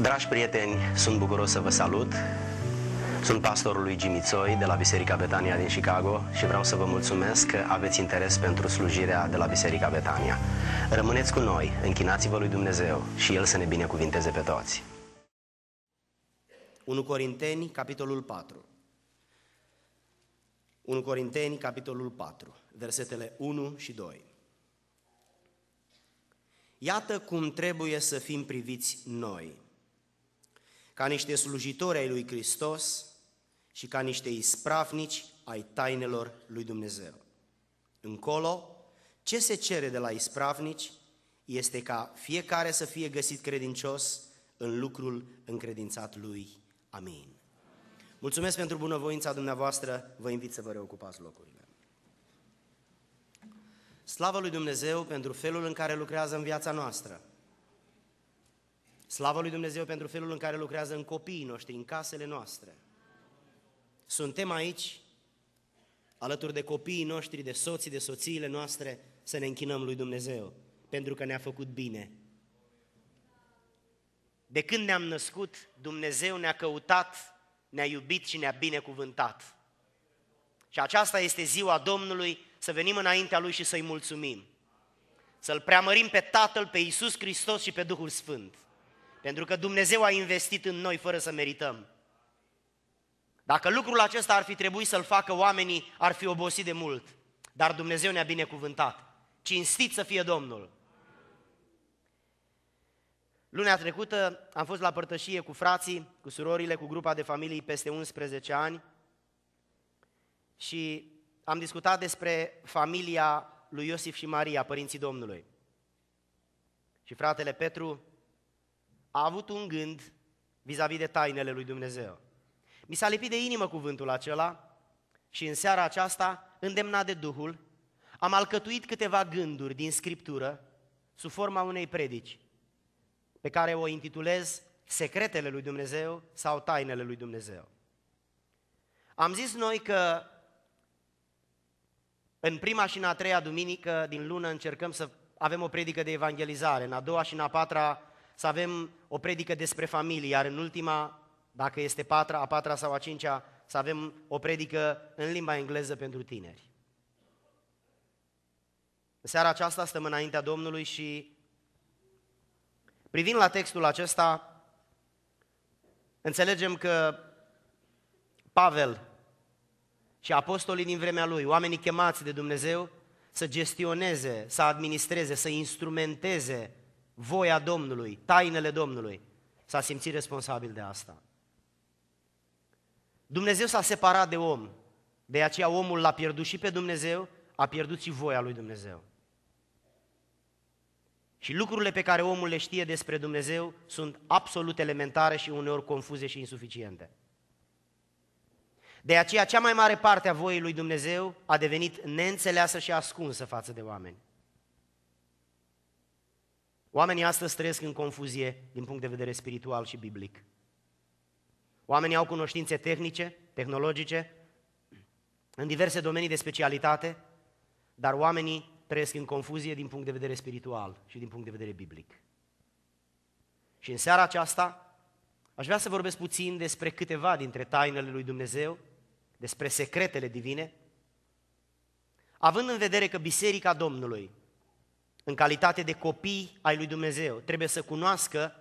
Dragi prieteni, sunt bucuros să vă salut. Sunt pastorul lui Jimmy de la Biserica Betania din Chicago și vreau să vă mulțumesc că aveți interes pentru slujirea de la Biserica Betania. Rămâneți cu noi, închinați-vă lui Dumnezeu și El să ne binecuvinteze pe toți. 1 Corinteni, capitolul 4 1 Corinteni, capitolul 4, versetele 1 și 2 Iată cum trebuie să fim priviți noi – ca niște slujitori ai lui Hristos și ca niște ispravnici ai tainelor lui Dumnezeu. Încolo, ce se cere de la ispravnici este ca fiecare să fie găsit credincios în lucrul încredințat lui. Amin. Mulțumesc pentru bunăvoința dumneavoastră, vă invit să vă reocupați locurile. Slavă lui Dumnezeu pentru felul în care lucrează în viața noastră. Slavă lui Dumnezeu pentru felul în care lucrează în copiii noștri, în casele noastre. Suntem aici, alături de copiii noștri, de soții, de soțiile noastre, să ne închinăm lui Dumnezeu, pentru că ne-a făcut bine. De când ne-am născut, Dumnezeu ne-a căutat, ne-a iubit și ne-a binecuvântat. Și aceasta este ziua Domnului, să venim înaintea Lui și să-i mulțumim. Să-L preamărim pe Tatăl, pe Iisus Hristos și pe Duhul Sfânt. Pentru că Dumnezeu a investit în noi fără să merităm. Dacă lucrul acesta ar fi trebuit să-l facă oamenii, ar fi obosit de mult. Dar Dumnezeu ne-a binecuvântat. Cinstit să fie Domnul. Lunea trecută am fost la părtășie cu frații, cu surorile, cu grupa de familii peste 11 ani și am discutat despre familia lui Iosif și Maria, părinții Domnului. Și fratele Petru a avut un gând vis-a-vis de tainele lui Dumnezeu. Mi s-a lipit de inimă cuvântul acela și în seara aceasta, îndemnat de Duhul, am alcătuit câteva gânduri din Scriptură sub forma unei predici pe care o intitulez Secretele lui Dumnezeu sau Tainele lui Dumnezeu. Am zis noi că în prima și în a treia duminică din lună încercăm să avem o predică de evangelizare, în a doua și în a patra să avem o predică despre familie, iar în ultima, dacă este patra, a patra sau a cincea, să avem o predică în limba engleză pentru tineri. În seara aceasta stăm înaintea Domnului și privind la textul acesta, înțelegem că Pavel și apostolii din vremea lui, oamenii chemați de Dumnezeu, să gestioneze, să administreze, să instrumenteze voia Domnului, tainele Domnului. S-a simțit responsabil de asta. Dumnezeu s-a separat de om. De aceea omul l-a pierdut și pe Dumnezeu, a pierdut și voia lui Dumnezeu. Și lucrurile pe care omul le știe despre Dumnezeu sunt absolut elementare și uneori confuze și insuficiente. De aceea, cea mai mare parte a voii lui Dumnezeu a devenit neînțeleasă și ascunsă față de oameni. Oamenii astăzi trăiesc în confuzie din punct de vedere spiritual și biblic. Oamenii au cunoștințe tehnice, tehnologice, în diverse domenii de specialitate, dar oamenii trăiesc în confuzie din punct de vedere spiritual și din punct de vedere biblic. Și în seara aceasta aș vrea să vorbesc puțin despre câteva dintre tainele lui Dumnezeu, despre secretele divine, având în vedere că Biserica Domnului în calitate de copii ai lui Dumnezeu, trebuie să cunoască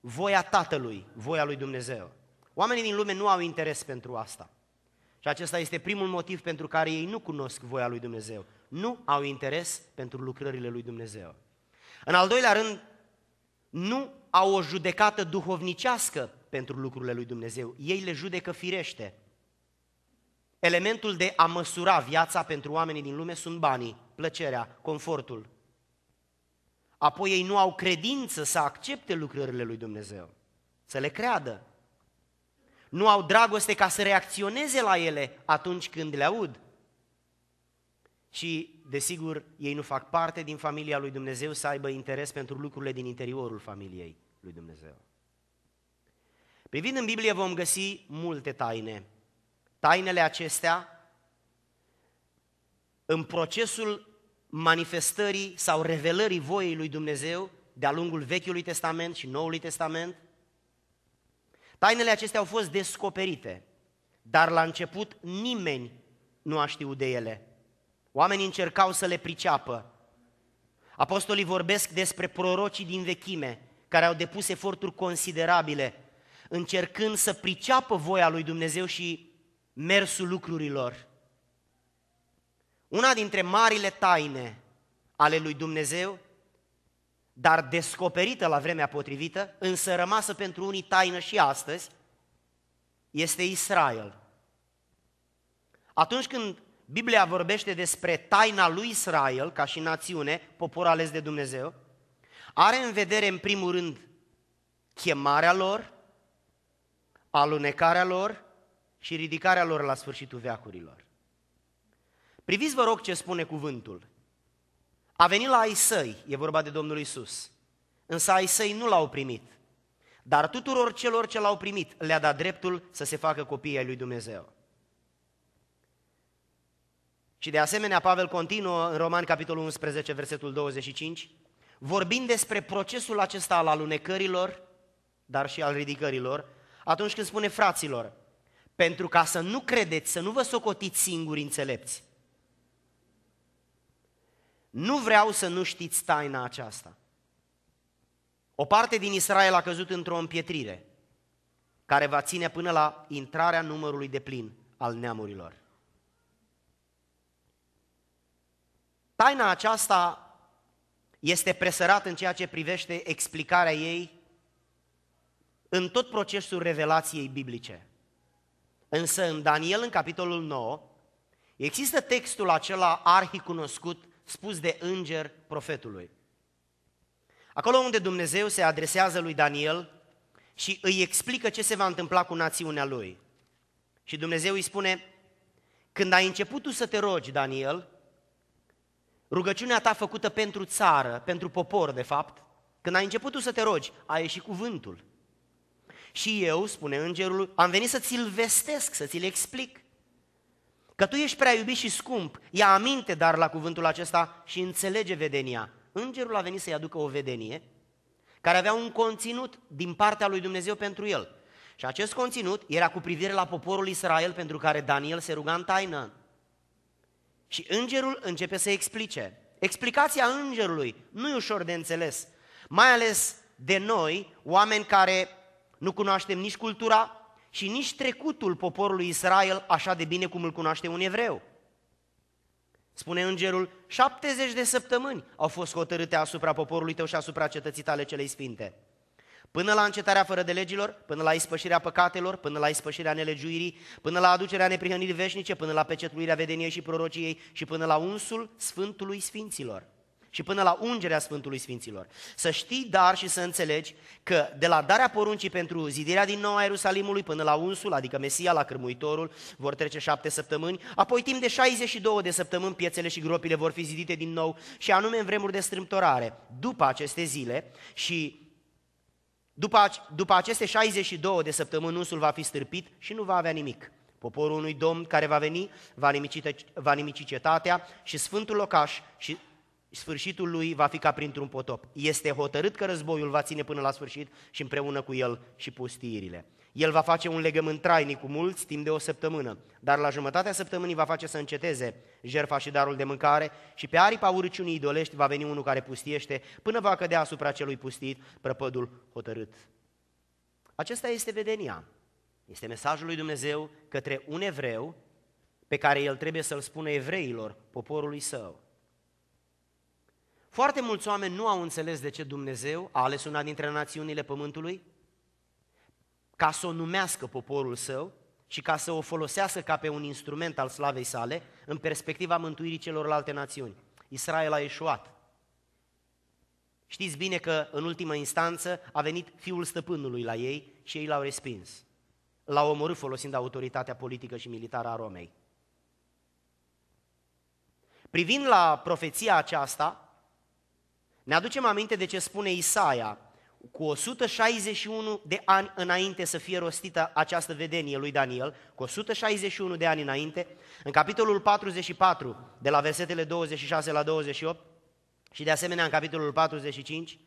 voia Tatălui, voia lui Dumnezeu. Oamenii din lume nu au interes pentru asta. Și acesta este primul motiv pentru care ei nu cunosc voia lui Dumnezeu. Nu au interes pentru lucrările lui Dumnezeu. În al doilea rând, nu au o judecată duhovnicească pentru lucrurile lui Dumnezeu. Ei le judecă firește. Elementul de a măsura viața pentru oamenii din lume sunt banii, plăcerea, confortul, Apoi ei nu au credință să accepte lucrările lui Dumnezeu, să le creadă. Nu au dragoste ca să reacționeze la ele atunci când le aud. Și, desigur, ei nu fac parte din familia lui Dumnezeu să aibă interes pentru lucrurile din interiorul familiei lui Dumnezeu. Privind în Biblie vom găsi multe taine. Tainele acestea, în procesul manifestării sau revelării voiei lui Dumnezeu de-a lungul Vechiului Testament și Noului Testament. Tainele acestea au fost descoperite, dar la început nimeni nu a știut de ele. Oamenii încercau să le priceapă. Apostolii vorbesc despre prorocii din vechime, care au depus eforturi considerabile, încercând să priceapă voia lui Dumnezeu și mersul lucrurilor. Una dintre marile taine ale lui Dumnezeu, dar descoperită la vremea potrivită, însă rămasă pentru unii taină și astăzi, este Israel. Atunci când Biblia vorbește despre taina lui Israel ca și națiune, popor ales de Dumnezeu, are în vedere în primul rând chemarea lor, alunecarea lor și ridicarea lor la sfârșitul veacurilor. Priviți, vă rog, ce spune cuvântul. A venit la ai săi, e vorba de Domnul Isus. Însă ai săi nu l-au primit. Dar tuturor celor ce l-au primit le-a dat dreptul să se facă copii ai lui Dumnezeu. Și de asemenea, Pavel continuă în Roman, capitolul 11, versetul 25, vorbind despre procesul acesta al alunecărilor, dar și al ridicărilor, atunci când spune fraților, pentru ca să nu credeți, să nu vă socotiți singuri înțelepți, nu vreau să nu știți taina aceasta. O parte din Israel a căzut într-o împietrire, care va ține până la intrarea numărului de plin al neamurilor. Taina aceasta este presărat în ceea ce privește explicarea ei în tot procesul revelației biblice. Însă în Daniel, în capitolul 9, există textul acela arhicunoscut spus de înger profetului. Acolo unde Dumnezeu se adresează lui Daniel și îi explică ce se va întâmpla cu națiunea lui. Și Dumnezeu îi spune, când ai început tu să te rogi, Daniel, rugăciunea ta făcută pentru țară, pentru popor, de fapt, când ai început tu să te rogi, a ieșit cuvântul. Și eu, spune îngerul, am venit să ți-l vestesc, să ți-l explic. Că tu ești prea iubit și scump. Ia aminte, dar, la cuvântul acesta și înțelege vedenia. Îngerul a venit să-i aducă o vedenie care avea un conținut din partea lui Dumnezeu pentru el. Și acest conținut era cu privire la poporul Israel pentru care Daniel se ruga în taină. Și îngerul începe să explice. Explicația îngerului nu e ușor de înțeles, mai ales de noi, oameni care nu cunoaștem nici cultura, și nici trecutul poporului Israel așa de bine cum îl cunoaște un evreu. Spune îngerul, 70 de săptămâni au fost hotărâte asupra poporului tău și asupra cetății tale celei sfinte. Până la încetarea fără de legilor, până la ispășirea păcatelor, până la ispășirea nelegiuirii, până la aducerea neprihănirii veșnice, până la pecetluirea vedeniei și prorociei și până la unsul Sfântului Sfinților și până la ungerea Sfântului Sfinților. Să știi dar și să înțelegi că de la darea poruncii pentru zidirea din nou a Ierusalimului până la unsul, adică Mesia, la Cârmuitorul, vor trece șapte săptămâni, apoi timp de 62 de săptămâni piețele și gropile vor fi zidite din nou și anume în vremuri de strâmtorare. După aceste zile și după, după aceste 62 de săptămâni unsul va fi stârpit și nu va avea nimic. Poporul unui domn care va veni, va nimici, va nimici cetatea și sfântul locaș și sfârșitul lui va fi ca printr-un potop. Este hotărât că războiul va ține până la sfârșit și împreună cu el și pustiirile. El va face un legământ trainic cu mulți timp de o săptămână, dar la jumătatea săptămânii va face să înceteze jerfa și darul de mâncare și pe aripa urăciunii idolești va veni unul care pustiește până va cădea asupra celui pustit prăpădul hotărât. Acesta este vedenia. Este mesajul lui Dumnezeu către un evreu pe care el trebuie să-l spună evreilor, poporului său. Foarte mulți oameni nu au înțeles de ce Dumnezeu a ales una dintre națiunile pământului ca să o numească poporul său și ca să o folosească ca pe un instrument al slavei sale în perspectiva mântuirii celorlalte națiuni. Israel a ieșuat. Știți bine că în ultimă instanță a venit fiul stăpânului la ei și ei l-au respins. L-au omorât folosind autoritatea politică și militară a Romei. Privind la profeția aceasta, ne aducem aminte de ce spune Isaia, cu 161 de ani înainte să fie rostită această vedenie lui Daniel, cu 161 de ani înainte, în capitolul 44, de la versetele 26 la 28, și de asemenea în capitolul 45,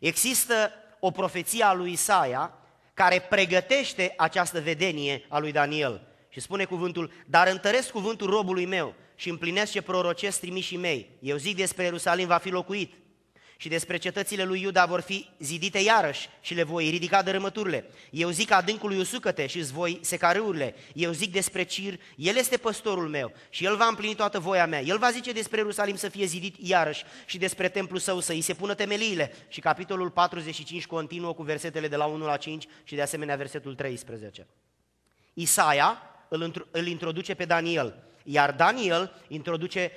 există o profeție a lui Isaia care pregătește această vedenie a lui Daniel. Și spune cuvântul, dar întăresc cuvântul robului meu și împlinesc ce prorocesc trimișii mei. Eu zic despre Ierusalim va fi locuit și despre cetățile lui Iuda vor fi zidite iarăși și le voi ridica dărâmăturile. Eu zic adâncului usucăte și îți voi seca râurile. Eu zic despre Cir, el este păstorul meu și el va împlini toată voia mea. El va zice despre Ierusalim să fie zidit iarăși și despre templul său să îi se pună temeliile. Și capitolul 45 continuă cu versetele de la 1 la 5 și de asemenea versetul 13. Isaia îl introduce pe Daniel, iar Daniel introduce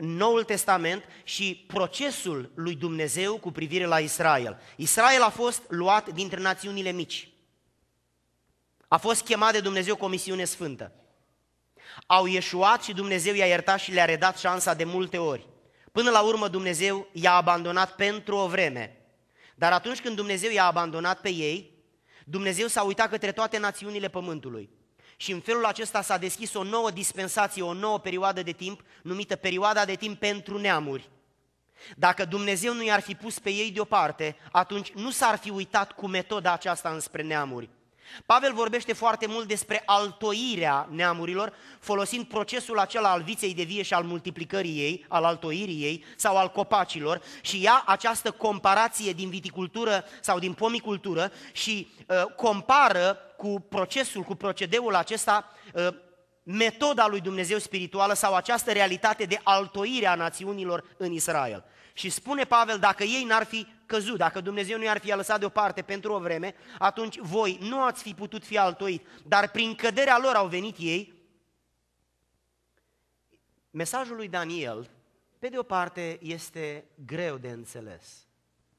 Noul Testament și procesul lui Dumnezeu cu privire la Israel. Israel a fost luat dintre națiunile mici. A fost chemat de Dumnezeu cu o misiune sfântă. Au ieșuat și Dumnezeu i-a iertat și le-a redat șansa de multe ori. Până la urmă Dumnezeu i-a abandonat pentru o vreme. Dar atunci când Dumnezeu i-a abandonat pe ei, Dumnezeu s-a uitat către toate națiunile pământului și în felul acesta s-a deschis o nouă dispensație, o nouă perioadă de timp, numită perioada de timp pentru neamuri. Dacă Dumnezeu nu i-ar fi pus pe ei deoparte, atunci nu s-ar fi uitat cu metoda aceasta înspre neamuri. Pavel vorbește foarte mult despre altoirea neamurilor, folosind procesul acela al viței de vie și al multiplicării ei, al altoirii ei sau al copacilor și ia această comparație din viticultură sau din pomicultură și uh, compară cu procesul, cu procedeul acesta uh, metoda lui Dumnezeu spirituală sau această realitate de altoire a națiunilor în Israel. Și spune Pavel, dacă ei n-ar fi căzut, dacă Dumnezeu nu i-ar fi lăsat deoparte pentru o vreme, atunci voi nu ați fi putut fi altoit, dar prin căderea lor au venit ei. Mesajul lui Daniel, pe de o parte, este greu de înțeles.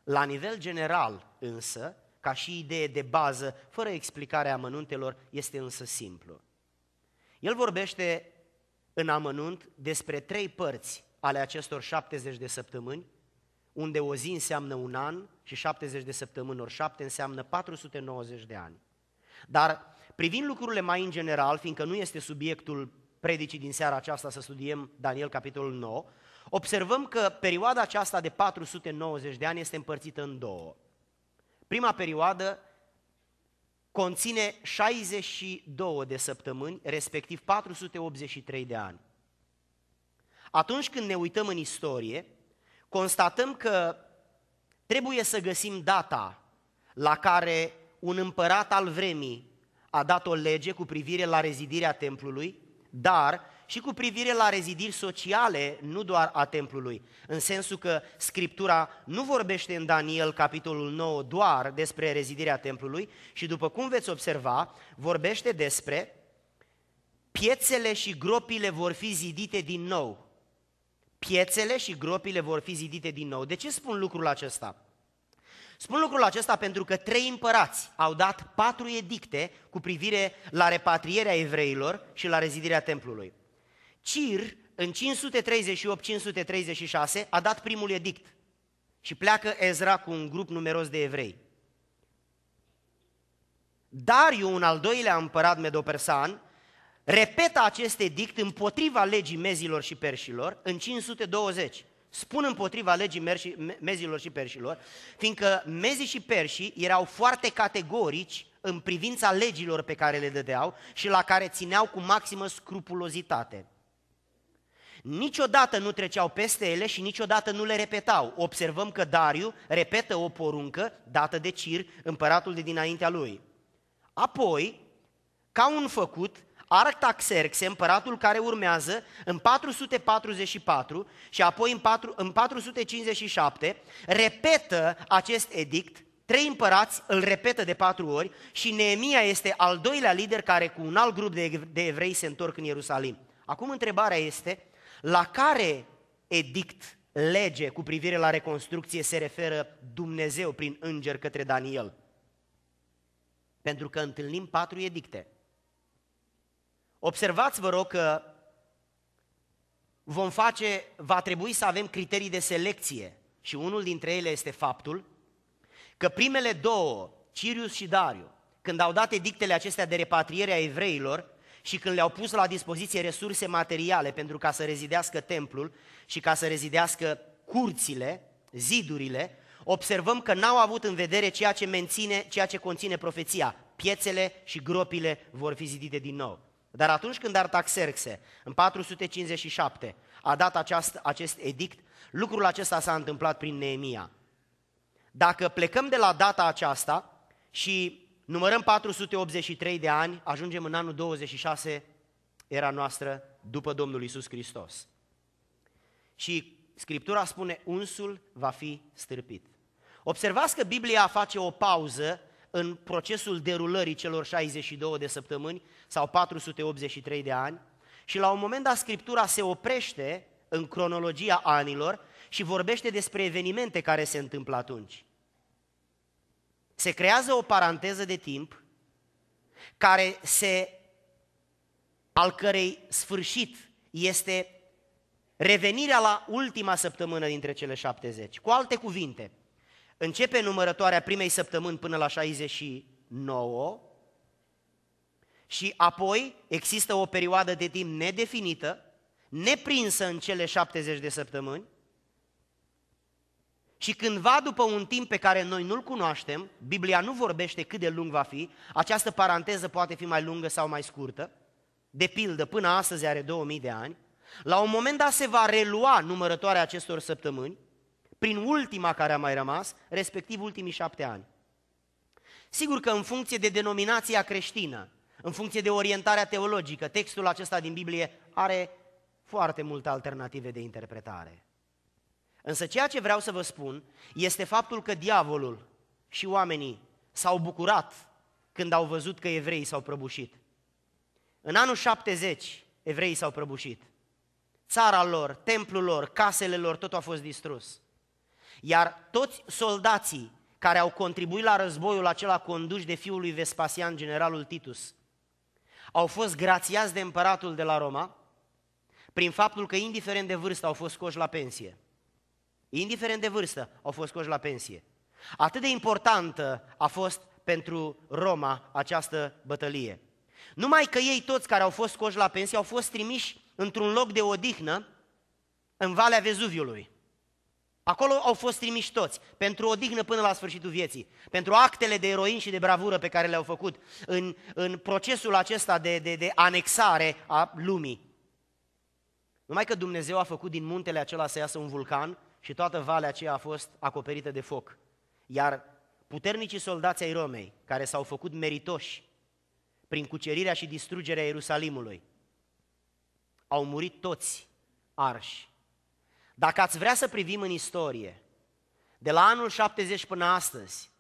La nivel general, însă, ca și idee de bază, fără explicarea amănuntelor, este însă simplu. El vorbește în amănunt despre trei părți ale acestor 70 de săptămâni, unde o zi înseamnă un an și 70 de săptămâni ori 7 înseamnă 490 de ani. Dar privind lucrurile mai în general, fiindcă nu este subiectul predicii din seara aceasta să studiem Daniel capitolul 9, observăm că perioada aceasta de 490 de ani este împărțită în două. Prima perioadă conține 62 de săptămâni, respectiv 483 de ani. Atunci când ne uităm în istorie, constatăm că trebuie să găsim data la care un împărat al vremii a dat o lege cu privire la rezidirea templului, dar și cu privire la rezidiri sociale, nu doar a templului, în sensul că Scriptura nu vorbește în Daniel, capitolul 9, doar despre rezidirea templului și, după cum veți observa, vorbește despre piețele și gropile vor fi zidite din nou. Piețele și gropile vor fi zidite din nou. De ce spun lucrul acesta? Spun lucrul acesta pentru că trei împărați au dat patru edicte cu privire la repatrierea evreilor și la rezidirea templului. Cir, în 538-536, a dat primul edict și pleacă Ezra cu un grup numeros de evrei. Dariu, un al doilea împărat medopersan, repetă acest edict împotriva legii mezilor și perșilor în 520. Spun împotriva legii mezilor și perșilor, fiindcă mezii și perșii erau foarte categorici în privința legilor pe care le dădeau și la care țineau cu maximă scrupulozitate. Niciodată nu treceau peste ele și niciodată nu le repetau. Observăm că Dariu repetă o poruncă dată de Cir, împăratul de dinaintea lui. Apoi, ca un făcut, Artaxerxe, împăratul care urmează, în 444 și apoi în, 457, repetă acest edict, trei împărați îl repetă de patru ori și Neemia este al doilea lider care cu un alt grup de, de evrei se întorc în Ierusalim. Acum întrebarea este, la care edict, lege cu privire la reconstrucție se referă Dumnezeu prin înger către Daniel? Pentru că întâlnim patru edicte – Observați, vă rog, că vom face, va trebui să avem criterii de selecție și unul dintre ele este faptul că primele două, Cirius și Dariu, când au dat edictele acestea de repatriere a evreilor și când le-au pus la dispoziție resurse materiale pentru ca să rezidească templul și ca să rezidească curțile, zidurile, observăm că n-au avut în vedere ceea ce menține, ceea ce conține profeția. Piețele și gropile vor fi zidite din nou. Dar atunci când Artaxerxe, în 457, a dat aceast, acest edict, lucrul acesta s-a întâmplat prin Neemia. Dacă plecăm de la data aceasta și numărăm 483 de ani, ajungem în anul 26 era noastră după Domnul Isus Hristos. Și Scriptura spune, unsul va fi stârpit. Observați că Biblia face o pauză în procesul derulării celor 62 de săptămâni sau 483 de ani și la un moment dat Scriptura se oprește în cronologia anilor și vorbește despre evenimente care se întâmplă atunci. Se creează o paranteză de timp care se al cărei sfârșit este revenirea la ultima săptămână dintre cele 70. Cu alte cuvinte, Începe numărătoarea primei săptămâni până la 69 și apoi există o perioadă de timp nedefinită, neprinsă în cele 70 de săptămâni, și cândva după un timp pe care noi nu-l cunoaștem, Biblia nu vorbește cât de lung va fi, această paranteză poate fi mai lungă sau mai scurtă, de pildă, până astăzi are 2000 de ani, la un moment dat se va relua numărătoarea acestor săptămâni prin ultima care a mai rămas, respectiv ultimii șapte ani. Sigur că în funcție de denominația creștină, în funcție de orientarea teologică, textul acesta din Biblie are foarte multe alternative de interpretare. Însă ceea ce vreau să vă spun este faptul că diavolul și oamenii s-au bucurat când au văzut că evreii s-au prăbușit. În anul 70, evreii s-au prăbușit. Țara lor, templul lor, casele lor, tot a fost distrus. Iar toți soldații care au contribuit la războiul acela conduși de fiul lui Vespasian, generalul Titus, au fost grațiați de împăratul de la Roma prin faptul că, indiferent de vârstă, au fost scoși la pensie. Indiferent de vârstă, au fost scoși la pensie. Atât de importantă a fost pentru Roma această bătălie. Numai că ei toți care au fost scoși la pensie au fost trimiși într-un loc de odihnă în Valea Vezuviului. Acolo au fost trimiși toți, pentru o dignă până la sfârșitul vieții, pentru actele de eroin și de bravură pe care le-au făcut în, în procesul acesta de, de, de anexare a lumii. Numai că Dumnezeu a făcut din muntele acela să iasă un vulcan și toată valea aceea a fost acoperită de foc. Iar puternicii soldați ai Romei, care s-au făcut meritoși prin cucerirea și distrugerea Ierusalimului, au murit toți arși dacă ați vrea să privim în istorie, de la anul 70 până astăzi,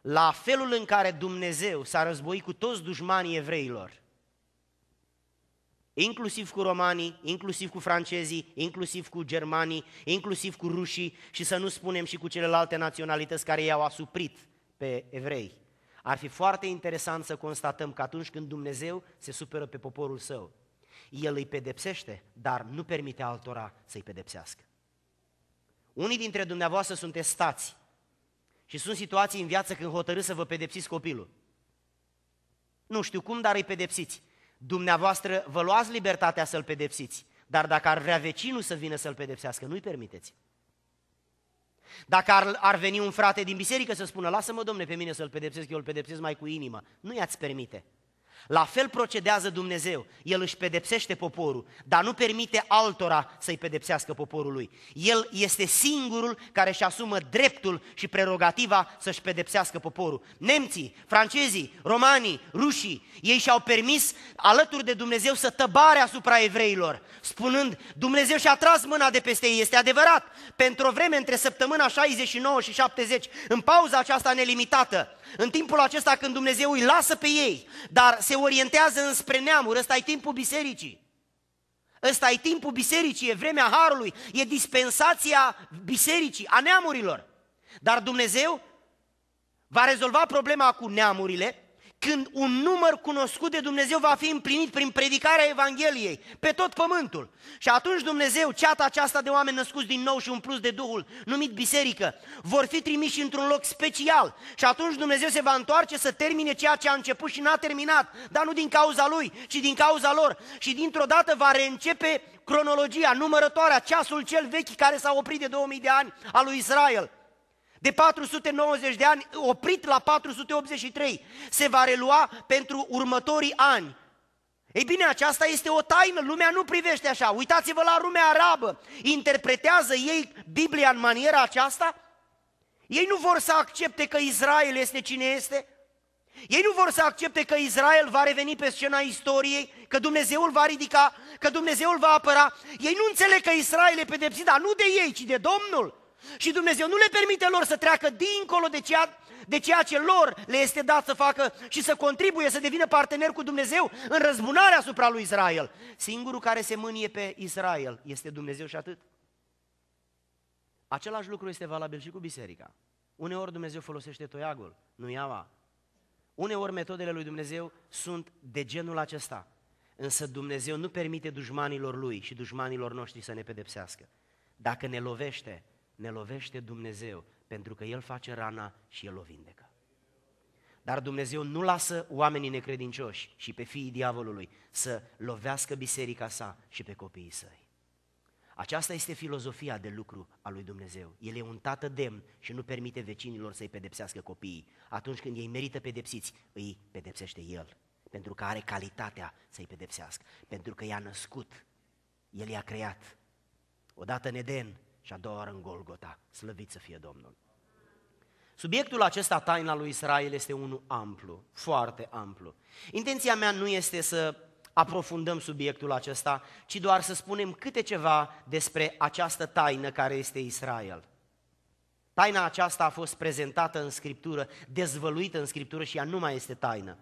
la felul în care Dumnezeu s-a războit cu toți dușmanii evreilor, inclusiv cu romanii, inclusiv cu francezii, inclusiv cu germanii, inclusiv cu rușii și să nu spunem și cu celelalte naționalități care i-au asuprit pe evrei. Ar fi foarte interesant să constatăm că atunci când Dumnezeu se superă pe poporul său, el îi pedepsește, dar nu permite altora să-i pedepsească. Unii dintre dumneavoastră sunteți stați și sunt situații în viață când hotărâți să vă pedepsiți copilul. Nu știu cum, dar îi pedepsiți. Dumneavoastră vă luați libertatea să-l pedepsiți, dar dacă ar vrea vecinul să vină să-l pedepsească, nu-i permiteți. Dacă ar, ar veni un frate din biserică să spună, lasă-mă domne pe mine să-l pedepsesc, eu îl pedepsesc mai cu inimă, nu i-ați permite. La fel procedează Dumnezeu. El își pedepsește poporul, dar nu permite altora să-i pedepsească poporul lui. El este singurul care își asumă dreptul și prerogativa să-și pedepsească poporul. Nemții, francezii, romanii, rușii, ei și-au permis alături de Dumnezeu să tăbare asupra evreilor, spunând, Dumnezeu și-a tras mâna de peste ei, este adevărat. Pentru o vreme între săptămâna 69 și 70, în pauza aceasta nelimitată, în timpul acesta când Dumnezeu îi lasă pe ei, dar se orientează înspre neamuri, ăsta e timpul bisericii. Ăsta e timpul bisericii, e vremea harului, e dispensația bisericii, a neamurilor. Dar Dumnezeu va rezolva problema cu neamurile când un număr cunoscut de Dumnezeu va fi împlinit prin predicarea Evangheliei pe tot pământul. Și atunci Dumnezeu, ceata aceasta de oameni născuți din nou și un plus de Duhul, numit biserică, vor fi trimiși într-un loc special. Și atunci Dumnezeu se va întoarce să termine ceea ce a început și n-a terminat, dar nu din cauza lui, ci din cauza lor. Și dintr-o dată va reîncepe cronologia, numărătoarea, ceasul cel vechi care s-a oprit de 2000 de ani al lui Israel de 490 de ani, oprit la 483, se va relua pentru următorii ani. Ei bine, aceasta este o taină, lumea nu privește așa. Uitați-vă la lumea arabă, interpretează ei Biblia în maniera aceasta? Ei nu vor să accepte că Israel este cine este? Ei nu vor să accepte că Israel va reveni pe scena istoriei, că Dumnezeul va ridica, că Dumnezeul va apăra. Ei nu înțeleg că Israel e pedepsit, dar nu de ei, ci de Domnul. Și Dumnezeu nu le permite lor să treacă dincolo de ceea, de ceea ce lor le este dat să facă și să contribuie, să devină partener cu Dumnezeu în răzbunarea asupra lui Israel. Singurul care se mânie pe Israel este Dumnezeu și atât. Același lucru este valabil și cu biserica. Uneori Dumnezeu folosește toiagul, nu iaua. Uneori metodele lui Dumnezeu sunt de genul acesta. Însă Dumnezeu nu permite dușmanilor lui și dușmanilor noștri să ne pedepsească. Dacă ne lovește, ne lovește Dumnezeu, pentru că El face rana și El o vindecă. Dar Dumnezeu nu lasă oamenii necredincioși și pe fiii diavolului să lovească biserica sa și pe copiii săi. Aceasta este filozofia de lucru a lui Dumnezeu. El e un tată demn și nu permite vecinilor să-i pedepsească copiii. Atunci când ei merită pedepsiți, îi pedepsește el. Pentru că are calitatea să-i pedepsească. Pentru că i-a născut. El i-a creat. Odată în Eden, și a doua oară în Golgota. Slăvit să fie Domnul! Subiectul acesta, taina lui Israel, este unul amplu, foarte amplu. Intenția mea nu este să aprofundăm subiectul acesta, ci doar să spunem câte ceva despre această taină care este Israel. Taina aceasta a fost prezentată în Scriptură, dezvăluită în Scriptură și ea nu mai este taină.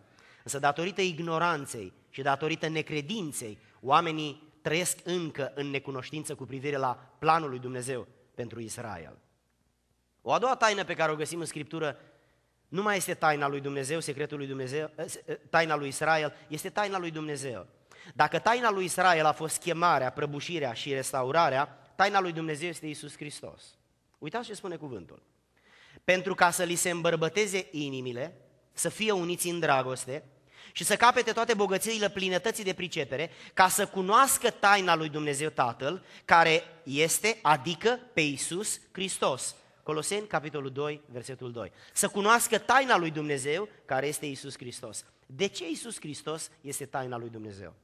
Însă datorită ignoranței și datorită necredinței, oamenii trăiesc încă în necunoștință cu privire la planul lui Dumnezeu pentru Israel. O a doua taină pe care o găsim în Scriptură nu mai este taina lui Dumnezeu, secretul lui Dumnezeu, eh, eh, taina lui Israel, este taina lui Dumnezeu. Dacă taina lui Israel a fost chemarea, prăbușirea și restaurarea, taina lui Dumnezeu este Isus Hristos. Uitați ce spune cuvântul. Pentru ca să li se îmbărbăteze inimile, să fie uniți în dragoste, și să capete toate bogățiile plinătății de pricepere, ca să cunoască taina lui Dumnezeu Tatăl, care este, adică pe Iisus Hristos. Coloseni, capitolul 2, versetul 2. Să cunoască taina lui Dumnezeu, care este Iisus Hristos. De ce Iisus Hristos este taina lui Dumnezeu?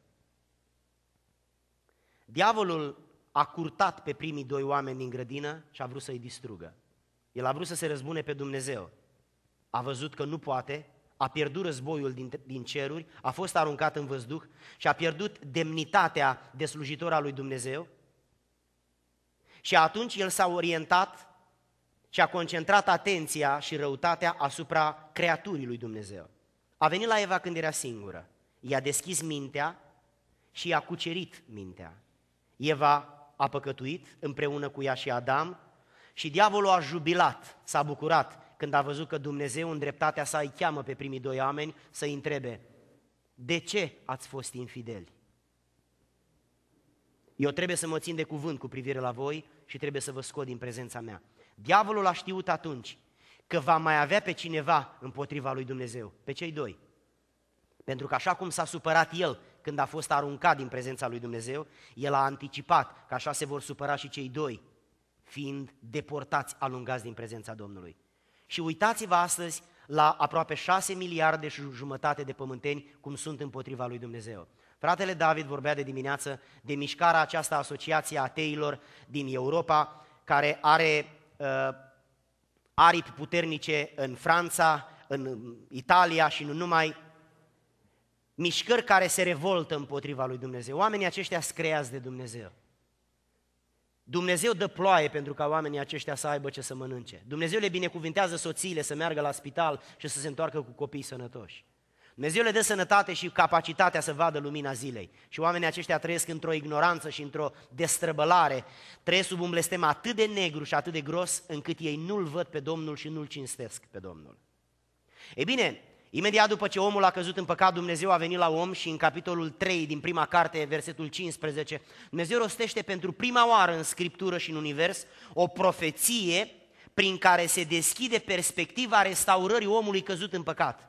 Diavolul a curtat pe primii doi oameni din grădină și a vrut să-i distrugă. El a vrut să se răzbune pe Dumnezeu. A văzut că nu poate a pierdut războiul din, din ceruri, a fost aruncat în văzduh și a pierdut demnitatea de slujitor al lui Dumnezeu. Și atunci el s-a orientat și a concentrat atenția și răutatea asupra creaturii lui Dumnezeu. A venit la Eva când era singură, i-a deschis mintea și i-a cucerit mintea. Eva a păcătuit împreună cu ea și Adam și diavolul a jubilat, s-a bucurat când a văzut că Dumnezeu în dreptatea sa îi cheamă pe primii doi oameni să îi întrebe, de ce ați fost infideli? Eu trebuie să mă țin de cuvânt cu privire la voi și trebuie să vă scot din prezența mea. Diavolul a știut atunci că va mai avea pe cineva împotriva lui Dumnezeu, pe cei doi. Pentru că așa cum s-a supărat el când a fost aruncat din prezența lui Dumnezeu, el a anticipat că așa se vor supăra și cei doi, fiind deportați, alungați din prezența Domnului. Și uitați-vă astăzi la aproape 6 miliarde și jumătate de pământeni cum sunt împotriva lui Dumnezeu. Fratele David vorbea de dimineață de mișcarea aceasta asociație ateilor din Europa, care are uh, aripi puternice în Franța, în Italia și nu numai, mișcări care se revoltă împotriva lui Dumnezeu. Oamenii aceștia screați de Dumnezeu. Dumnezeu dă ploaie pentru ca oamenii aceștia să aibă ce să mănânce. Dumnezeu le binecuvintează soțiile să meargă la spital și să se întoarcă cu copii sănătoși. Dumnezeu le dă sănătate și capacitatea să vadă lumina zilei. Și oamenii aceștia trăiesc într-o ignoranță și într-o destrăbălare, trăiesc sub un blestem atât de negru și atât de gros, încât ei nu-L văd pe Domnul și nu-L cinstesc pe Domnul. Ei bine, Imediat după ce omul a căzut în păcat, Dumnezeu a venit la om și în capitolul 3 din prima carte, versetul 15, Dumnezeu rostește pentru prima oară în Scriptură și în Univers o profeție prin care se deschide perspectiva restaurării omului căzut în păcat.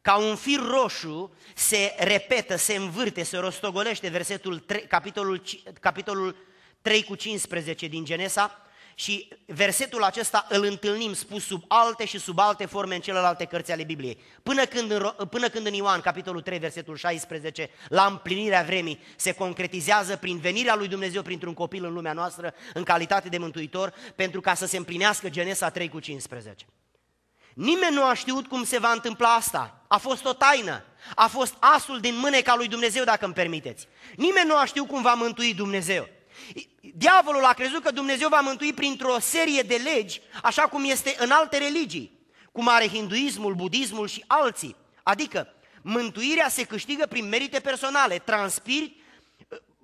Ca un fir roșu se repetă, se învârte, se rostogolește versetul 3, capitolul, capitolul 3 cu 15 din Genesa, și versetul acesta îl întâlnim spus sub alte și sub alte forme în celelalte cărți ale Bibliei. Până când, în, până când în Ioan, capitolul 3, versetul 16, la împlinirea vremii, se concretizează prin venirea lui Dumnezeu printr-un copil în lumea noastră, în calitate de mântuitor, pentru ca să se împlinească Genesa 3 cu 15. Nimeni nu a știut cum se va întâmpla asta. A fost o taină. A fost asul din mâneca lui Dumnezeu, dacă îmi permiteți. Nimeni nu a știut cum va mântui Dumnezeu. Diavolul a crezut că Dumnezeu va mântui printr-o serie de legi, așa cum este în alte religii, cum are hinduismul, budismul și alții. Adică, mântuirea se câștigă prin merite personale, transpiri,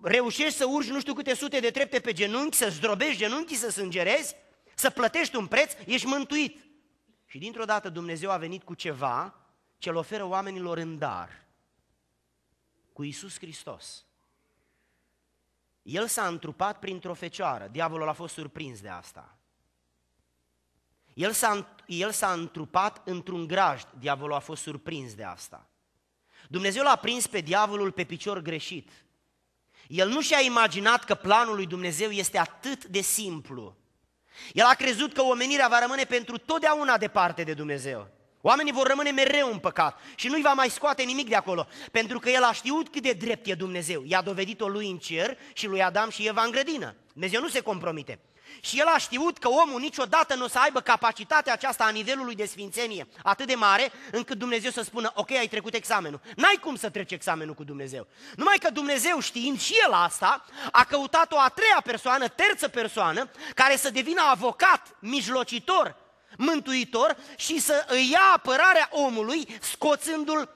reușești să urci nu știu câte sute de trepte pe genunchi, să zdrobești genunchii, să sângerezi, să plătești un preț, ești mântuit. Și dintr-o dată Dumnezeu a venit cu ceva ce-l oferă oamenilor în dar, cu Isus Hristos. El s-a întrupat printr-o fecioară, diavolul a fost surprins de asta. El s-a, el s-a întrupat într-un grajd, diavolul a fost surprins de asta. Dumnezeu l-a prins pe diavolul pe picior greșit. El nu și-a imaginat că planul lui Dumnezeu este atât de simplu. El a crezut că omenirea va rămâne pentru totdeauna departe de Dumnezeu. Oamenii vor rămâne mereu în păcat și nu-i va mai scoate nimic de acolo, pentru că el a știut cât de drept e Dumnezeu. I-a dovedit-o lui în cer și lui Adam și Eva în grădină. Dumnezeu nu se compromite. Și el a știut că omul niciodată nu o să aibă capacitatea aceasta a nivelului de sfințenie atât de mare, încât Dumnezeu să spună, ok, ai trecut examenul. N-ai cum să treci examenul cu Dumnezeu. Numai că Dumnezeu, știind și el asta, a căutat o a treia persoană, terță persoană, care să devină avocat, mijlocitor, mântuitor și să îi ia apărarea omului scoțându-l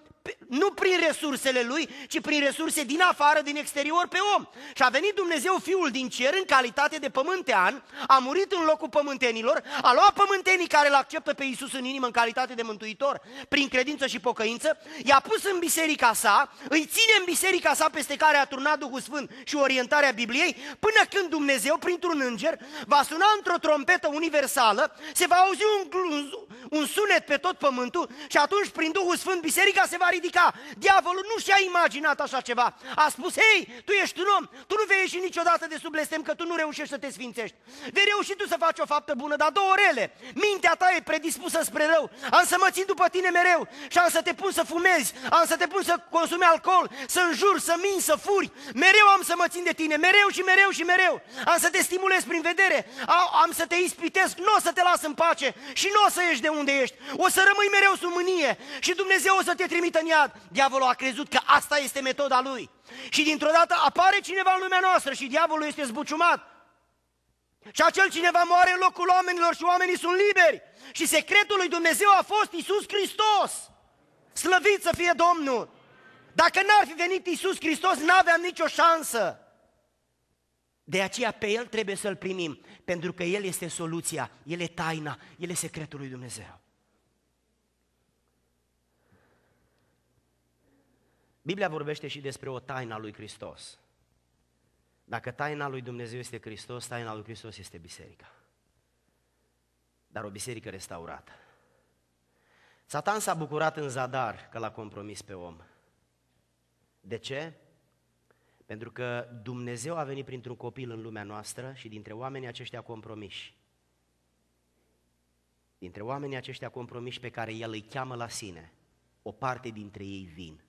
nu prin resursele lui, ci prin resurse din afară, din exterior pe om. Și a venit Dumnezeu Fiul din cer în calitate de pământean, a murit în locul pământenilor, a luat pământenii care îl acceptă pe Iisus în inimă în calitate de mântuitor, prin credință și pocăință, i-a pus în biserica sa, îi ține în biserica sa peste care a turnat Duhul Sfânt și orientarea Bibliei, până când Dumnezeu, printr-un înger, va suna într-o trompetă universală, se va auzi un, un, un sunet pe tot pământul și atunci, prin Duhul Sfânt, biserica se va ridica. Diavolul nu și-a imaginat așa ceva. A spus, hei, tu ești un om, tu nu vei ieși niciodată de sub blestem că tu nu reușești să te sfințești. Vei reuși tu să faci o faptă bună, dar două rele. Mintea ta e predispusă spre rău. Am să mă țin după tine mereu și am să te pun să fumezi, am să te pun să consumi alcool, să înjuri, să min, să furi. Mereu am să mă țin de tine, mereu și mereu și mereu. Am să te stimulez prin vedere, am să te ispitesc, nu o să te las în pace și nu o să ieși de unde ești. O să rămâi mereu sub mânie și Dumnezeu o să te trimită în iad. Diavolul a crezut că asta este metoda lui. Și dintr-o dată apare cineva în lumea noastră și diavolul este zbuciumat. Și acel cineva moare în locul oamenilor și oamenii sunt liberi. Și secretul lui Dumnezeu a fost Isus Hristos. Slăvit să fie Domnul! Dacă n-ar fi venit Isus Hristos, n-aveam nicio șansă. De aceea pe El trebuie să-L primim, pentru că El este soluția, El e taina, El e secretul lui Dumnezeu. Biblia vorbește și despre o a lui Hristos. Dacă taina lui Dumnezeu este Hristos, taina lui Hristos este biserica. Dar o biserică restaurată. Satan s-a bucurat în zadar că l-a compromis pe om. De ce? Pentru că Dumnezeu a venit printr-un copil în lumea noastră și dintre oamenii aceștia compromiși. Dintre oamenii aceștia compromiși pe care El îi cheamă la sine, o parte dintre ei vin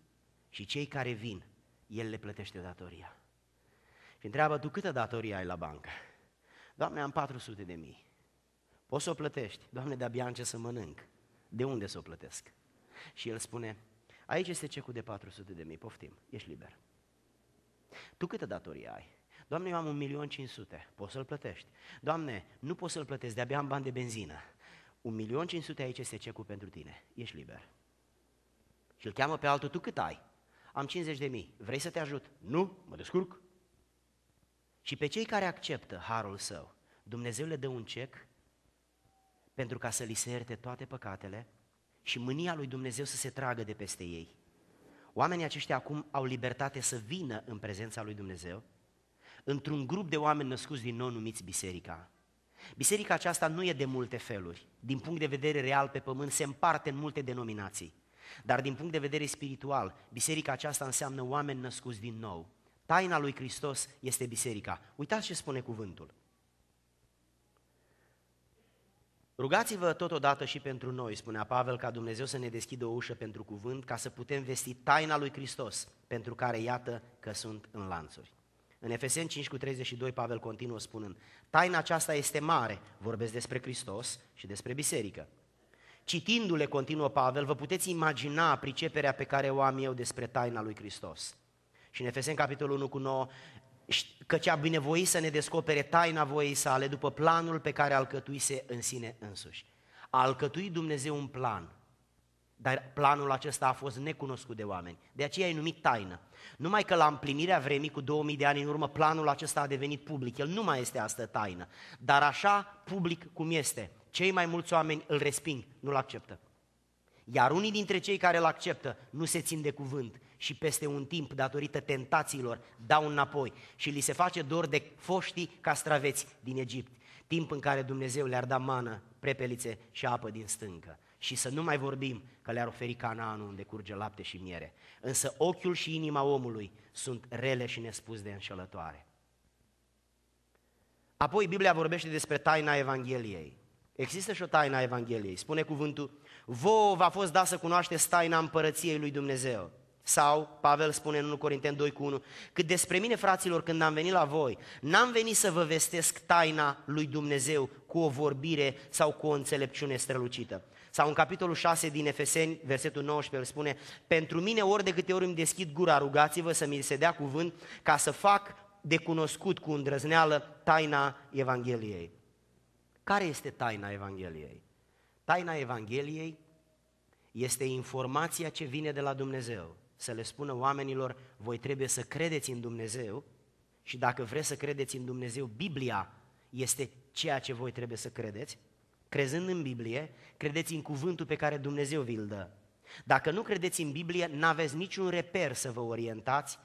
și cei care vin, El le plătește datoria. Și întreabă, tu câtă datorie ai la bancă? Doamne, am 400 de mii. Poți să o plătești? Doamne, de-abia ce să mănânc. De unde să o plătesc? Și el spune, aici este cecul de 400 de mii, poftim, ești liber. Tu câtă datorie ai? Doamne, eu am 1.500.000, poți să-l plătești. Doamne, nu poți să-l plătești, de-abia am bani de benzină. Un 1.500.000 aici este cecul pentru tine, ești liber. Și îl cheamă pe altul, tu cât ai? am 50 de mii, vrei să te ajut? Nu, mă descurc. Și pe cei care acceptă harul său, Dumnezeu le dă un cec pentru ca să li se ierte toate păcatele și mânia lui Dumnezeu să se tragă de peste ei. Oamenii aceștia acum au libertate să vină în prezența lui Dumnezeu într-un grup de oameni născuți din nou numiți biserica. Biserica aceasta nu e de multe feluri. Din punct de vedere real pe pământ se împarte în multe denominații. Dar din punct de vedere spiritual, biserica aceasta înseamnă oameni născuți din nou. Taina lui Hristos este biserica. Uitați ce spune cuvântul. Rugați-vă totodată și pentru noi, spunea Pavel, ca Dumnezeu să ne deschidă o ușă pentru cuvânt, ca să putem vesti taina lui Hristos, pentru care iată că sunt în lanțuri. În Efesen 5 cu 32, Pavel continuă spunând, taina aceasta este mare, vorbesc despre Hristos și despre biserică. Citindu-le, continuă Pavel, vă puteți imagina priceperea pe care o am eu despre taina lui Hristos. Și în Efeseni capitolul 1 cu 9, căci a binevoit să ne descopere taina voiei sale după planul pe care alcătuise în sine însuși. A alcătuit Dumnezeu un plan, dar planul acesta a fost necunoscut de oameni. De aceea e numit taină. Numai că la împlinirea vremii cu 2000 de ani în urmă, planul acesta a devenit public. El nu mai este asta taină, dar așa public cum este cei mai mulți oameni îl resping, nu-l acceptă. Iar unii dintre cei care îl acceptă nu se țin de cuvânt și peste un timp, datorită tentațiilor, dau înapoi și li se face dor de foștii castraveți din Egipt, timp în care Dumnezeu le-ar da mană, prepelițe și apă din stâncă. Și să nu mai vorbim că le-ar oferi Canaanul unde curge lapte și miere. Însă ochiul și inima omului sunt rele și nespus de înșelătoare. Apoi Biblia vorbește despre taina Evangheliei. Există și o taină a Evangheliei. Spune cuvântul, vouă v-a fost dat să cunoașteți taina împărăției lui Dumnezeu. Sau, Pavel spune în 1 Corinteni 2 cu 1, cât despre mine, fraților, când am venit la voi, n-am venit să vă vestesc taina lui Dumnezeu cu o vorbire sau cu o înțelepciune strălucită. Sau în capitolul 6 din Efeseni, versetul 19, spune, pentru mine ori de câte ori îmi deschid gura, rugați-vă să mi se dea cuvânt ca să fac de cunoscut cu îndrăzneală taina Evangheliei. Care este taina Evangheliei? Taina Evangheliei este informația ce vine de la Dumnezeu. Să le spună oamenilor, voi trebuie să credeți în Dumnezeu și dacă vreți să credeți în Dumnezeu, Biblia este ceea ce voi trebuie să credeți. Crezând în Biblie, credeți în cuvântul pe care Dumnezeu vi-l dă. Dacă nu credeți în Biblie, n-aveți niciun reper să vă orientați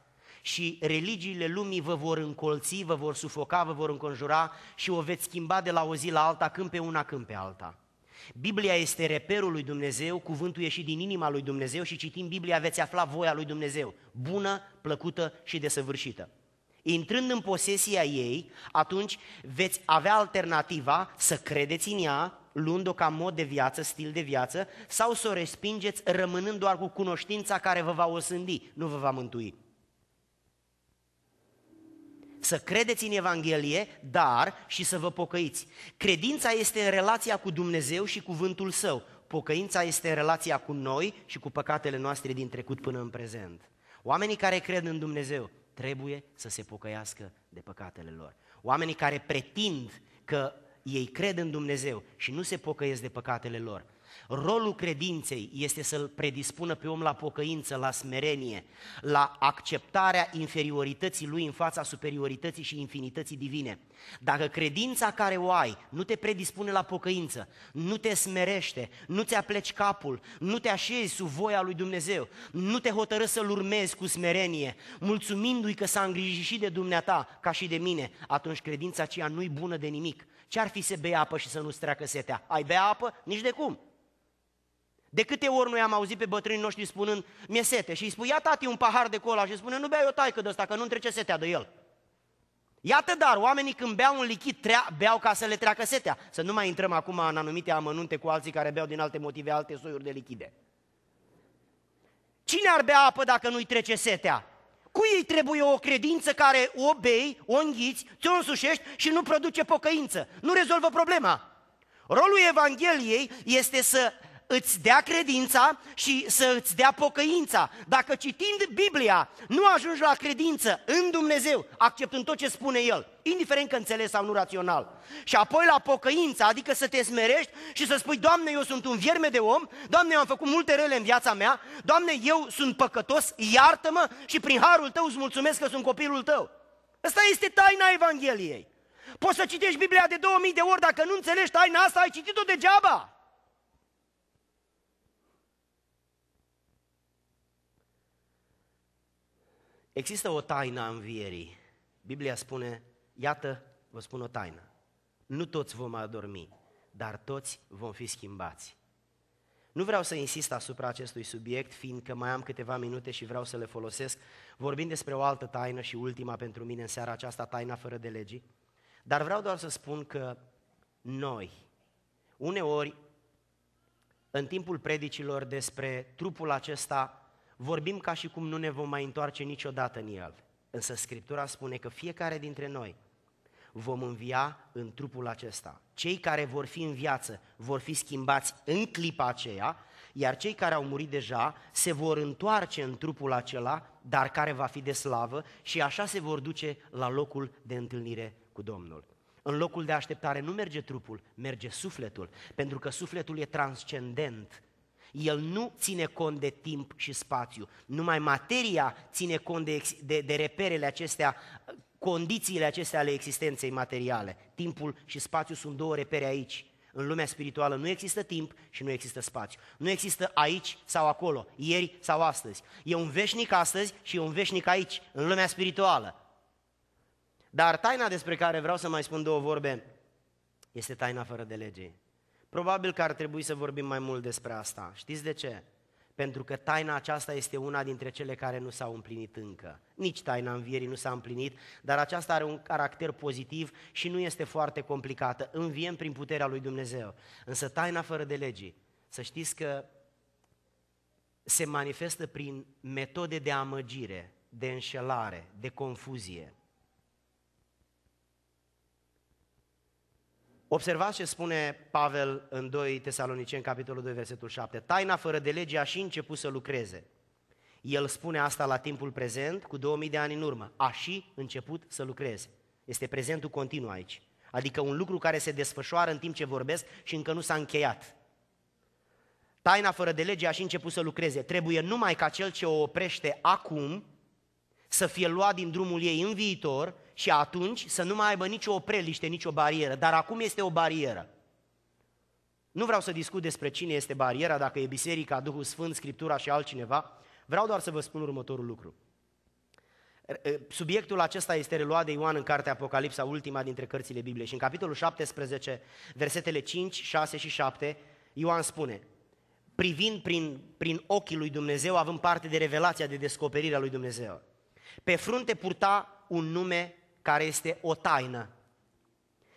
și religiile lumii vă vor încolți, vă vor sufoca, vă vor înconjura și o veți schimba de la o zi la alta, când pe una, când pe alta. Biblia este reperul lui Dumnezeu, cuvântul ieșit din inima lui Dumnezeu și citind Biblia veți afla voia lui Dumnezeu, bună, plăcută și desăvârșită. Intrând în posesia ei, atunci veți avea alternativa să credeți în ea, luând-o ca mod de viață, stil de viață, sau să o respingeți rămânând doar cu cunoștința care vă va osândi, nu vă va mântui să credeți în Evanghelie, dar și să vă pocăiți. Credința este în relația cu Dumnezeu și cuvântul Său. Pocăința este în relația cu noi și cu păcatele noastre din trecut până în prezent. Oamenii care cred în Dumnezeu trebuie să se pocăiască de păcatele lor. Oamenii care pretind că ei cred în Dumnezeu și nu se pocăiesc de păcatele lor, Rolul credinței este să-l predispună pe om la pocăință, la smerenie, la acceptarea inferiorității lui în fața superiorității și infinității divine. Dacă credința care o ai nu te predispune la pocăință, nu te smerește, nu ți apleci capul, nu te așezi sub voia lui Dumnezeu, nu te hotărăsc să-L urmezi cu smerenie, mulțumindu-i că s-a îngrijit și de dumneata ca și de mine, atunci credința aceea nu-i bună de nimic. Ce ar fi să bei apă și să nu-ți treacă setea? Ai bea apă? Nici de cum. De câte ori noi am auzit pe bătrânii noștri spunând, mi sete, și îi spui, ia tati un pahar de cola și spune, nu bea eu taică de ăsta, că nu trece setea de el. Iată dar, oamenii când beau un lichid, trea, beau ca să le treacă setea. Să nu mai intrăm acum în anumite amănunte cu alții care beau din alte motive alte soiuri de lichide. Cine ar bea apă dacă nu-i trece setea? Cui ei trebuie o credință care o bei, o înghiți, ți-o însușești și nu produce pocăință? Nu rezolvă problema. Rolul Evangheliei este să îți dea credința și să îți dea pocăința. Dacă citind Biblia nu ajungi la credință în Dumnezeu, acceptând tot ce spune El, indiferent că înțeles sau nu rațional. Și apoi la pocăință, adică să te smerești și să spui, Doamne, eu sunt un vierme de om, Doamne, eu am făcut multe rele în viața mea, Doamne, eu sunt păcătos, iartă-mă și prin harul Tău îți mulțumesc că sunt copilul Tău. Asta este taina Evangheliei. Poți să citești Biblia de 2000 de ori, dacă nu înțelegi taina asta, ai citit-o degeaba. Există o taină a învierii. Biblia spune, iată, vă spun o taină. Nu toți vom adormi, dar toți vom fi schimbați. Nu vreau să insist asupra acestui subiect, fiindcă mai am câteva minute și vreau să le folosesc, vorbind despre o altă taină și ultima pentru mine în seara aceasta, taina fără de legii. Dar vreau doar să spun că noi, uneori, în timpul predicilor despre trupul acesta vorbim ca și cum nu ne vom mai întoarce niciodată în el. Însă Scriptura spune că fiecare dintre noi vom învia în trupul acesta. Cei care vor fi în viață vor fi schimbați în clipa aceea, iar cei care au murit deja se vor întoarce în trupul acela, dar care va fi de slavă și așa se vor duce la locul de întâlnire cu Domnul. În locul de așteptare nu merge trupul, merge sufletul, pentru că sufletul e transcendent el nu ține cont de timp și spațiu. Numai materia ține cont de, de, de reperele acestea, condițiile acestea ale existenței materiale. Timpul și spațiul sunt două repere aici. În lumea spirituală nu există timp și nu există spațiu. Nu există aici sau acolo, ieri sau astăzi. E un veșnic astăzi și e un veșnic aici, în lumea spirituală. Dar taina despre care vreau să mai spun două vorbe este taina fără de lege. Probabil că ar trebui să vorbim mai mult despre asta. Știți de ce? Pentru că taina aceasta este una dintre cele care nu s-au împlinit încă. Nici taina învierii nu s-a împlinit, dar aceasta are un caracter pozitiv și nu este foarte complicată. Înviem prin puterea lui Dumnezeu. Însă taina fără de legii, să știți că se manifestă prin metode de amăgire, de înșelare, de confuzie. Observați ce spune Pavel în 2 Tesaloniceni, capitolul 2, versetul 7. Taina fără de lege a și început să lucreze. El spune asta la timpul prezent, cu 2000 de ani în urmă. A și început să lucreze. Este prezentul continuu aici. Adică un lucru care se desfășoară în timp ce vorbesc și încă nu s-a încheiat. Taina fără de lege a și început să lucreze. Trebuie numai ca cel ce o oprește acum să fie luat din drumul ei în viitor și atunci să nu mai aibă nicio opreliște, nicio barieră. Dar acum este o barieră. Nu vreau să discut despre cine este bariera, dacă e biserica, Duhul Sfânt, Scriptura și altcineva. Vreau doar să vă spun următorul lucru. Subiectul acesta este reluat de Ioan în cartea Apocalipsa, ultima dintre cărțile Bibliei. Și în capitolul 17, versetele 5, 6 și 7, Ioan spune, privind prin, prin ochii lui Dumnezeu, având parte de revelația de descoperire a lui Dumnezeu. Pe frunte purta un nume care este o taină.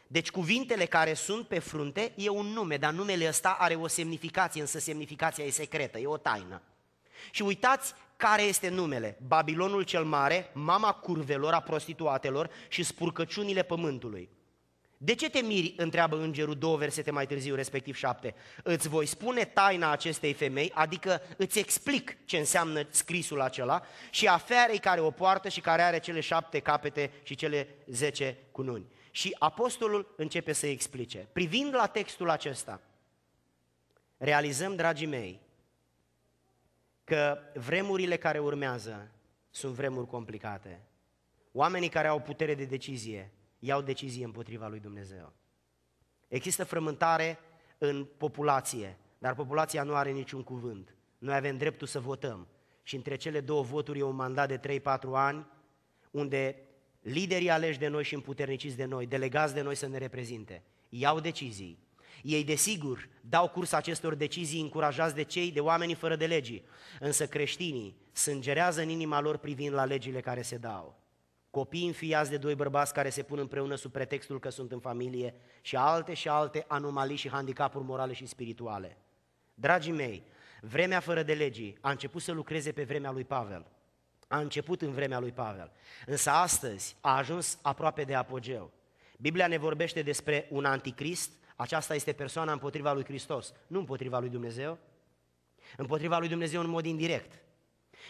Deci cuvintele care sunt pe frunte e un nume, dar numele ăsta are o semnificație, însă semnificația e secretă, e o taină. Și uitați care este numele. Babilonul cel mare, mama curvelor, a prostituatelor și spurcăciunile pământului. De ce te miri, întreabă îngerul două versete mai târziu, respectiv șapte. Îți voi spune taina acestei femei, adică îți explic ce înseamnă scrisul acela și aferei care o poartă și care are cele șapte capete și cele zece cununi. Și apostolul începe să explice. Privind la textul acesta, realizăm, dragii mei, că vremurile care urmează sunt vremuri complicate. Oamenii care au putere de decizie iau decizii împotriva lui Dumnezeu. Există frământare în populație, dar populația nu are niciun cuvânt. Noi avem dreptul să votăm și între cele două voturi e un mandat de 3-4 ani unde liderii aleși de noi și împuterniciți de noi, delegați de noi să ne reprezinte, iau decizii. Ei, desigur, dau curs acestor decizii încurajați de cei, de oamenii fără de legii, însă creștinii sângerează în inima lor privind la legile care se dau. Copii înfiați de doi bărbați care se pun împreună sub pretextul că sunt în familie și alte și alte anomalii și handicapuri morale și spirituale. Dragii mei, vremea fără de legii a început să lucreze pe vremea lui Pavel. A început în vremea lui Pavel. Însă astăzi a ajuns aproape de apogeu. Biblia ne vorbește despre un anticrist, aceasta este persoana împotriva lui Hristos, nu împotriva lui Dumnezeu. Împotriva lui Dumnezeu în mod indirect.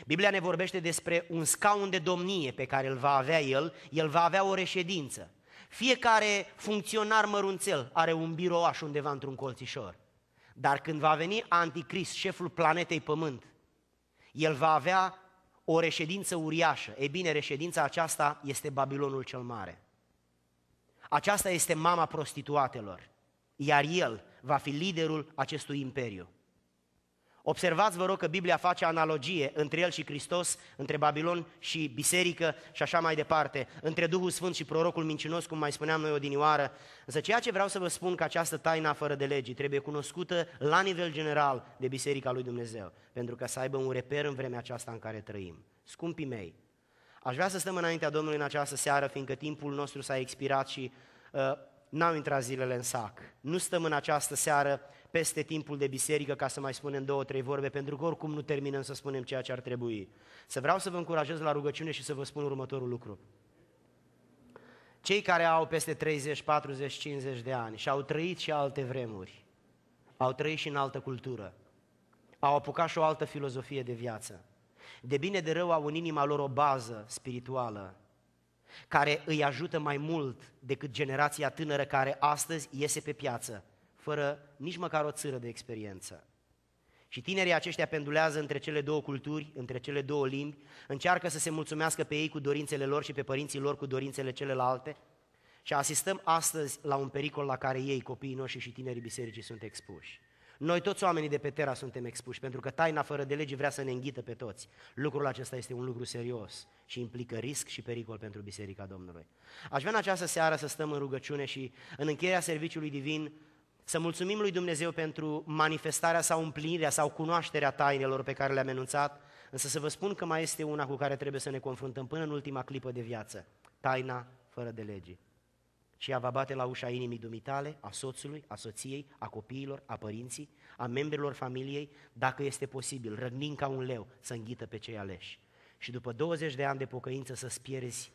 Biblia ne vorbește despre un scaun de domnie pe care îl va avea el, el va avea o reședință. Fiecare funcționar mărunțel are un așa undeva într-un colțișor. Dar când va veni Anticrist, șeful planetei Pământ, el va avea o reședință uriașă. E bine, reședința aceasta este Babilonul cel Mare. Aceasta este mama prostituatelor, iar el va fi liderul acestui imperiu. Observați, vă rog, că Biblia face analogie între El și Hristos, între Babilon și biserică și așa mai departe, între Duhul Sfânt și prorocul mincinos, cum mai spuneam noi odinioară. Însă ceea ce vreau să vă spun că această taină fără de legi trebuie cunoscută la nivel general de Biserica lui Dumnezeu, pentru că să aibă un reper în vremea aceasta în care trăim. Scumpii mei, aș vrea să stăm înaintea Domnului în această seară, fiindcă timpul nostru s-a expirat și uh, n-au intrat zilele în sac. Nu stăm în această seară peste timpul de biserică ca să mai spunem două, trei vorbe, pentru că oricum nu terminăm să spunem ceea ce ar trebui. Să vreau să vă încurajez la rugăciune și să vă spun următorul lucru. Cei care au peste 30, 40, 50 de ani și au trăit și alte vremuri, au trăit și în altă cultură, au apucat și o altă filozofie de viață. De bine de rău au în inima lor o bază spirituală care îi ajută mai mult decât generația tânără care astăzi iese pe piață fără nici măcar o țâră de experiență. Și tinerii aceștia pendulează între cele două culturi, între cele două limbi, încearcă să se mulțumească pe ei cu dorințele lor și pe părinții lor cu dorințele celelalte. Și asistăm astăzi la un pericol la care ei, copiii noștri și tinerii bisericii, sunt expuși. Noi toți oamenii de pe Terra suntem expuși, pentru că taina fără de lege vrea să ne înghită pe toți. Lucrul acesta este un lucru serios și implică risc și pericol pentru Biserica Domnului. Aș vrea în această seară să stăm în rugăciune și în încheierea serviciului divin să mulțumim lui Dumnezeu pentru manifestarea sau împlinirea sau cunoașterea tainelor pe care le-am enunțat, însă să vă spun că mai este una cu care trebuie să ne confruntăm până în ultima clipă de viață, taina fără de lege. Și ea va bate la ușa inimii dumitale, a soțului, a soției, a copiilor, a părinții, a membrilor familiei, dacă este posibil, răgnind ca un leu să înghită pe cei aleși. Și după 20 de ani de pocăință să-ți pierzi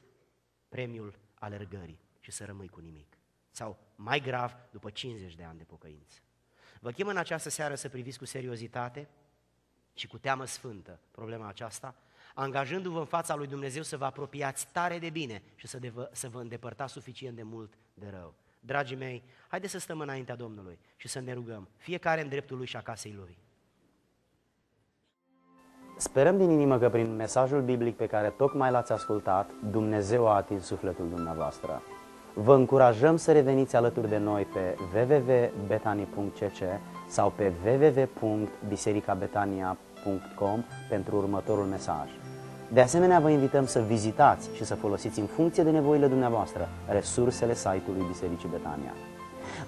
premiul alergării și să rămâi cu nimic. Sau, mai grav, după 50 de ani de pocăință. Vă chem în această seară să priviți cu seriozitate și cu teamă sfântă problema aceasta, angajându-vă în fața lui Dumnezeu să vă apropiați tare de bine și să, devă, să vă îndepărtați suficient de mult de rău. Dragii mei, haideți să stăm înaintea Domnului și să ne rugăm, fiecare în dreptul lui și a casei lui. Sperăm din inimă că prin mesajul biblic pe care tocmai l-ați ascultat, Dumnezeu a atins sufletul dumneavoastră. Vă încurajăm să reveniți alături de noi pe www.betani.cc sau pe www.bisericabetania.com pentru următorul mesaj. De asemenea, vă invităm să vizitați și să folosiți în funcție de nevoile dumneavoastră resursele site-ului Bisericii Betania.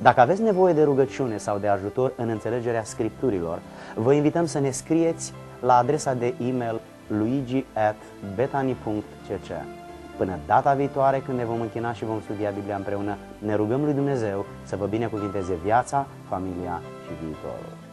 Dacă aveți nevoie de rugăciune sau de ajutor în înțelegerea scripturilor, vă invităm să ne scrieți la adresa de e-mail luigi@betani.cc. Până data viitoare, când ne vom închina și vom studia Biblia împreună, ne rugăm lui Dumnezeu să vă binecuvinteze viața, familia și viitorul.